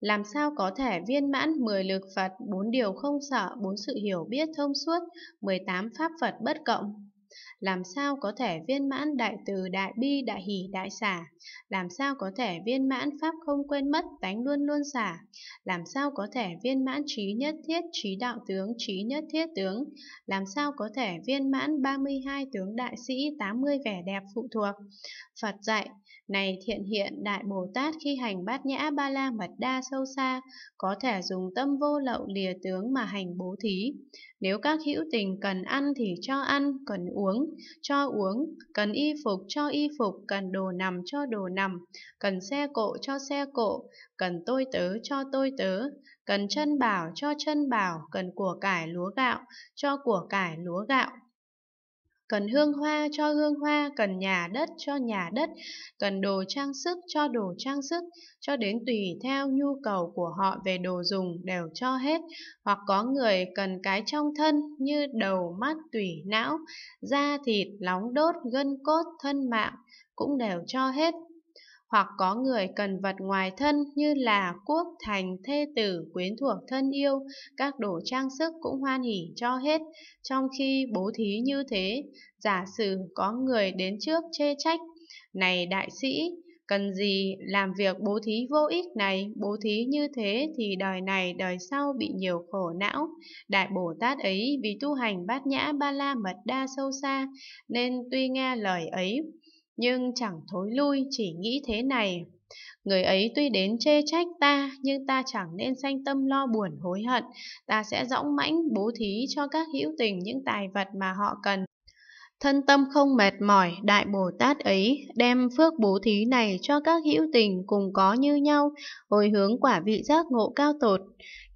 Làm sao có thể viên mãn 10 lực Phật, 4 điều không sợ, 4 sự hiểu biết thông suốt, 18 pháp Phật bất cộng? Làm sao có thể viên mãn đại từ đại bi đại hỷ đại xả? Làm sao có thể viên mãn pháp không quên mất tánh luôn luôn xả? Làm sao có thể viên mãn trí nhất thiết trí đạo tướng trí nhất thiết tướng? Làm sao có thể viên mãn 32 tướng đại sĩ 80 vẻ đẹp phụ thuộc? Phật dạy, này thiện hiện đại Bồ Tát khi hành bát nhã ba la mật đa sâu xa, có thể dùng tâm vô lậu lìa tướng mà hành bố thí. Nếu các hữu tình cần ăn thì cho ăn, cần uống, cho uống, cần y phục cho y phục, cần đồ nằm cho đồ nằm, cần xe cộ cho xe cộ, cần tôi tớ cho tôi tớ, cần chân bảo cho chân bảo, cần của cải lúa gạo cho của cải lúa gạo cần hương hoa cho hương hoa, cần nhà đất cho nhà đất, cần đồ trang sức cho đồ trang sức, cho đến tùy theo nhu cầu của họ về đồ dùng đều cho hết, hoặc có người cần cái trong thân như đầu, mắt, tủy, não, da thịt, lóng đốt, gân cốt, thân mạng, cũng đều cho hết hoặc có người cần vật ngoài thân như là quốc thành thê tử quyến thuộc thân yêu các đồ trang sức cũng hoan hỉ cho hết trong khi bố thí như thế giả sử có người đến trước chê trách này đại sĩ cần gì làm việc bố thí vô ích này bố thí như thế thì đời này đời sau bị nhiều khổ não đại bồ tát ấy vì tu hành bát nhã ba la mật đa sâu xa nên tuy nghe lời ấy nhưng chẳng thối lui, chỉ nghĩ thế này. Người ấy tuy đến chê trách ta, nhưng ta chẳng nên sanh tâm lo buồn hối hận. Ta sẽ dõng mãnh bố thí cho các hữu tình những tài vật mà họ cần. Thân tâm không mệt mỏi, Đại Bồ Tát ấy đem phước bố thí này cho các hữu tình cùng có như nhau, hồi hướng quả vị giác ngộ cao tột.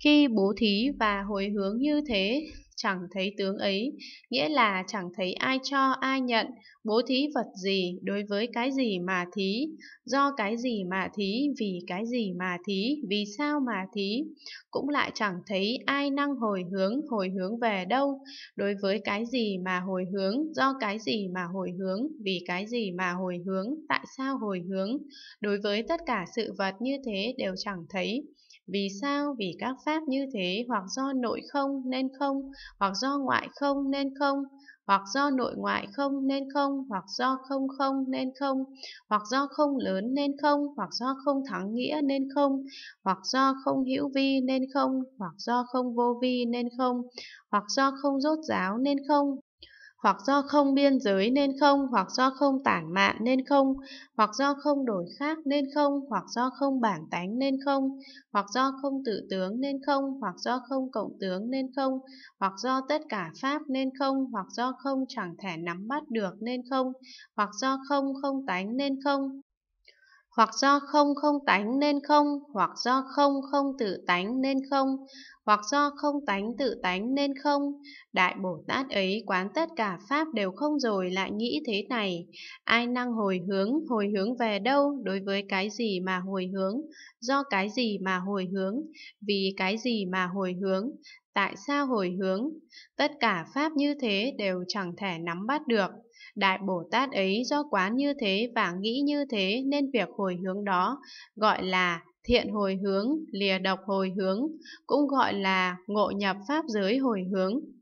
Khi bố thí và hồi hướng như thế, chẳng thấy tướng ấy, nghĩa là chẳng thấy ai cho ai nhận, bố thí vật gì đối với cái gì mà thí, do cái gì mà thí, vì cái gì mà thí, vì sao mà thí, cũng lại chẳng thấy ai năng hồi hướng, hồi hướng về đâu, đối với cái gì mà hồi hướng, do cái gì mà hồi hướng, vì cái gì mà hồi hướng, tại sao hồi hướng, đối với tất cả sự vật như thế đều chẳng thấy. Vì sao? Vì các pháp như thế hoặc do nội không nên không, hoặc do ngoại không nên không, hoặc do nội ngoại không nên không, hoặc do không không nên không, hoặc do không lớn nên không, hoặc do không thắng nghĩa nên không, hoặc do không hữu vi nên không, hoặc do không vô vi nên không, hoặc do không rốt giáo nên không, hoặc do không biên giới nên không, hoặc do không tản mạn nên không, hoặc do không đổi khác nên không, hoặc do không bản tánh nên không, hoặc do không tự tướng nên không, hoặc do không cộng tướng nên không, hoặc do tất cả pháp nên không, hoặc do không chẳng thể nắm bắt được nên không, hoặc do không không tánh nên không, hoặc do không không tánh nên không, hoặc do không không tự tánh nên không, hoặc do không tánh tự tánh nên không. Đại Bồ Tát ấy quán tất cả Pháp đều không rồi lại nghĩ thế này, ai năng hồi hướng, hồi hướng về đâu đối với cái gì mà hồi hướng, do cái gì mà hồi hướng, vì cái gì mà hồi hướng, tại sao hồi hướng. Tất cả Pháp như thế đều chẳng thể nắm bắt được. Đại Bồ Tát ấy do quán như thế và nghĩ như thế nên việc hồi hướng đó gọi là thiện hồi hướng, lìa độc hồi hướng, cũng gọi là ngộ nhập pháp giới hồi hướng.